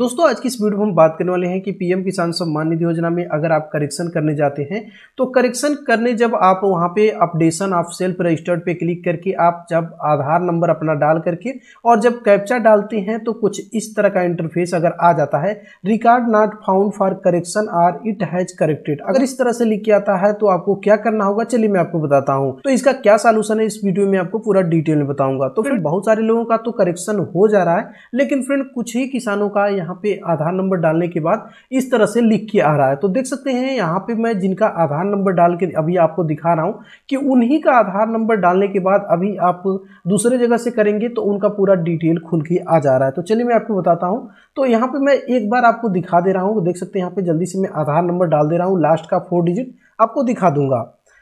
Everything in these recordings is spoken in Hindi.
दोस्तों आज की इस वीडियो में हम बात करने वाले हैं कि पीएम किसान सम्मान निधि योजना में अगर आप करेक्शन करने जाते हैं तो करेक्शन करने जब आप वहां पे अपडेशन ऑफ सेल्फ रजिस्टर्ड पे क्लिक करके आप जब आधार नंबर अपना डाल करके और जब कैप्चा डालते हैं तो कुछ इस तरह का इंटरफेस अगर आ जाता है record not found for correction or it has corrected अगर इस तरह से लिख के आता है तो आपको क्या करना होगा चलिए मैं आपको बताता हूँ तो इसका क्या सोल्यूशन है इस वीडियो में आपको पूरा डिटेल में बताऊंगा तो फिर बहुत सारे लोगों का तो करेक्शन हो जा रहा है लेकिन फ्रेंड कुछ ही किसानों का यहाँ यहाँ पे आधार नंबर डालने के बाद इस तरह से लिख के आ रहा है तो देख सकते हैं यहाँ पे मैं जिनका आधार नंबर डाल के अभी आपको दिखा रहा हूँ कि उन्हीं का आधार नंबर डालने के बाद अभी आप दूसरे जगह से करेंगे तो उनका पूरा डिटेल खुल के आ जा रहा है तो चलिए मैं आपको बताता हूँ तो यहाँ पर मैं एक बार आपको दिखा दे रहा हूँ देख सकते हैं यहाँ पर जल्दी से मैं आधार नंबर डाल दे रहा हूँ लास्ट का फोर डिजिट आपको दिखा दूंगा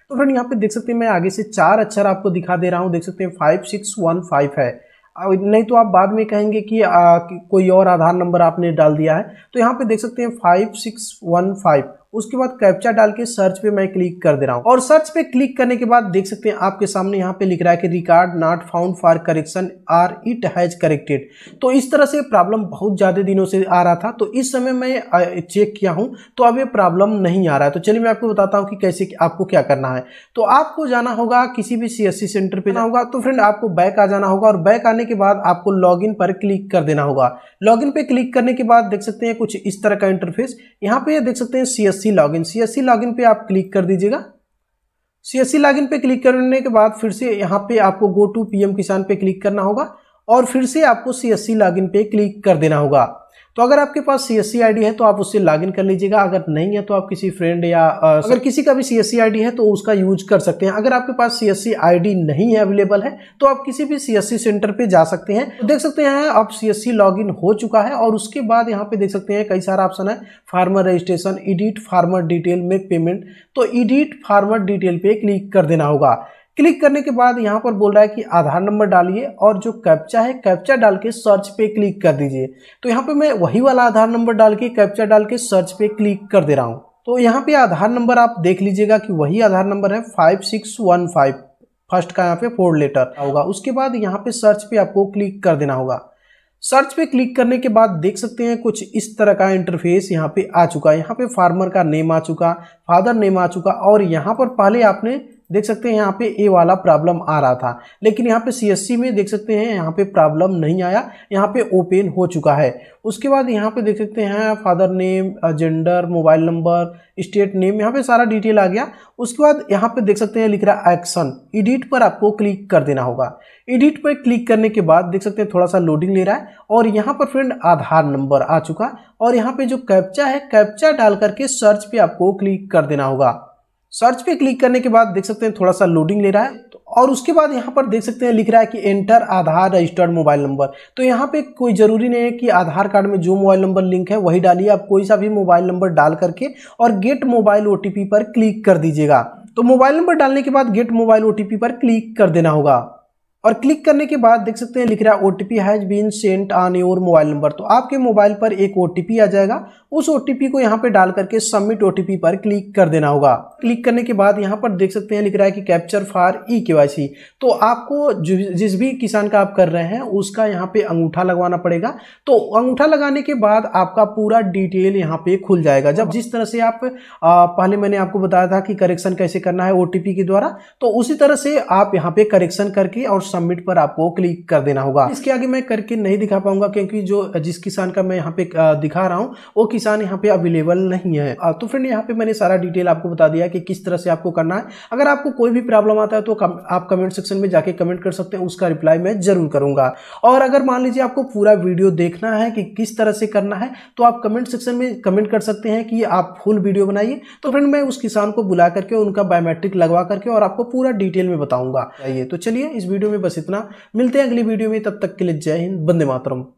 तो फ्रेंड यहाँ पे देख सकते हैं मैं आगे से चार अक्षर आपको दिखा दे रहा हूँ देख सकते हैं फाइव सिक्स वन फाइव है नहीं तो आप बाद में कहेंगे कि, आ, कि कोई और आधार नंबर आपने डाल दिया है तो यहाँ पे देख सकते हैं फाइव सिक्स वन फाइव उसके बाद कैप्चा डाल के सर्च पे मैं क्लिक कर दे रहा हूँ और सर्च पे क्लिक करने के बाद देख सकते हैं आपके सामने यहाँ पे लिख रहा है कि record not found for correction or it has corrected तो इस तरह से प्रॉब्लम बहुत ज़्यादा दिनों से आ रहा था तो इस समय मैं चेक किया हूँ तो अब ये प्रॉब्लम नहीं आ रहा है तो चलिए मैं आपको बताता हूँ कि कैसे आपको क्या करना है तो आपको जाना होगा किसी भी सी सेंटर पर जाना होगा तो फ्रेंड आपको बैक आ जाना होगा और बैक आने के बाद आपको लॉग पर क्लिक कर देना होगा लॉगिन पे क्लिक करने के बाद देख सकते हैं कुछ इस तरह का इंटरफेस यहाँ पे देख सकते हैं C C login C S C login पे आप क्लिक कर दीजिएगा सी एस सी लॉगिन पे क्लिक करने के बाद फिर से यहाँ पे आपको गो टू पीएम किसान पे क्लिक करना होगा और फिर से आपको सी एस सी लॉगिन पे क्लिक कर देना होगा तो अगर आपके पास सी एस है तो आप उससे लॉगिन कर लीजिएगा अगर नहीं है तो आप किसी फ्रेंड या आ, अगर किसी का भी सी एस है तो उसका यूज कर सकते हैं अगर आपके पास सी एस नहीं है अवेलेबल है तो आप किसी भी सी एस सेंटर पे जा सकते हैं तो देख सकते हैं आप सी एस हो चुका है और उसके बाद यहाँ पे देख सकते हैं कई सारा ऑप्शन है farmer registration edit farmer detail में पेमेंट तो इडिट फार्मर डिटेल पे क्लिक कर देना होगा क्लिक करने के बाद यहाँ पर बोल रहा है कि आधार नंबर डालिए और जो कैप्चा है कैप्चा डाल के सर्च पे क्लिक कर दीजिए तो यहाँ पे मैं वही वाला आधार नंबर डाल के कैप्चा डाल के सर्च पे क्लिक कर दे रहा हूँ तो यहाँ पे आधार नंबर आप देख लीजिएगा कि वही आधार नंबर है five six one five first का यहाँ पे फोर लेटर होगा उसके बाद यहाँ पे सर्च पे आपको क्लिक कर देना होगा सर्च पे क्लिक करने के बाद देख सकते हैं कुछ इस तरह का इंटरफेस यहाँ पे आ चुका है यहाँ पे फार्मर का नेम आ चुका फादर नेम आ चुका और यहाँ पर पहले आपने देख सकते हैं यहाँ पे ए वाला प्रॉब्लम आ रहा था लेकिन यहाँ पे सी में देख सकते हैं यहाँ पे प्रॉब्लम नहीं आया यहाँ पे ओपन हो चुका है उसके बाद यहाँ पे देख सकते हैं father name gender mobile number state name यहाँ पे सारा डिटेल आ गया उसके बाद यहाँ पे देख सकते हैं लिख रहा एक्शन एडिट पर आपको क्लिक कर देना होगा एडिट पर क्लिक करने के बाद देख सकते हैं थोड़ा सा लोडिंग ले रहा है और यहाँ पर फ्रेंड आधार नंबर आ चुका और यहाँ पर जो कैप्चा है कैप्चा डाल करके सर्च पर आपको क्लिक कर देना होगा सर्च पे क्लिक करने के बाद देख सकते हैं थोड़ा सा लोडिंग ले रहा है तो और उसके बाद यहाँ पर देख सकते हैं लिख रहा है कि enter Aadhaar registered mobile number तो यहाँ पे कोई ज़रूरी नहीं है कि आधार कार्ड में जो मोबाइल नंबर लिंक है वही डालिए आप कोई सा भी मोबाइल नंबर डाल करके और गेट मोबाइल ओ पर क्लिक कर दीजिएगा तो मोबाइल नंबर डालने के बाद गेट मोबाइल ओ पर क्लिक कर देना होगा और क्लिक करने के बाद देख सकते हैं लिख रहा है O T has been sent on your mobile number तो आपके मोबाइल पर एक ओ आ जाएगा उस ओ को यहाँ पे डाल करके सबमिट ओ पर क्लिक कर देना होगा क्लिक करने के बाद यहाँ पर देख सकते हैं लिख रहा है कि कैप्चर फॉर ई के तो आपको जिस भी किसान का आप कर रहे हैं उसका यहाँ पे अंगूठा लगवाना पड़ेगा तो अंगूठा लगाने के बाद आपका पूरा डिटेल यहाँ पे खुल जाएगा जब जिस तरह से आप पहले मैंने आपको बताया था कि करेक्शन कैसे करना है ओ के द्वारा तो उसी तरह से आप यहाँ पे करेक्शन करके और सबमिट पर आपको क्लिक कर देना होगा इसके आगे मैं करके नहीं दिखा पाऊंगा क्योंकि जो जिस किसान का मैं यहाँ पे दिखा रहा हूँ वो किसान यहाँ पे अवेलेबल नहीं है तो फ्रेंड यहाँ पे मैंने सारा डिटेल आपको बता दिया कि किस तरह से आपको करना है अगर आपको कोई भी प्रॉब्लम आता है तो कम, आप कमेंट सेक्शन में जाके कमेंट कर सकते हैं उसका रिप्लाई मैं जरूर करूंगा और अगर मान लीजिए आपको पूरा वीडियो देखना है कि किस तरह से करना है तो आप कमेंट सेक्शन में कमेंट कर सकते हैं कि आप फुल वीडियो बनाइए तो फ्रेंड मैं उस किसान को बुला करके उनका बायोमेट्रिक लगवा करके और आपको पूरा डिटेल में बताऊंगा तो चलिए इस वीडियो में में बस इतना मिलते हैं अगली वीडियो में तब तक के लिए जय हिंद बंदे मातरम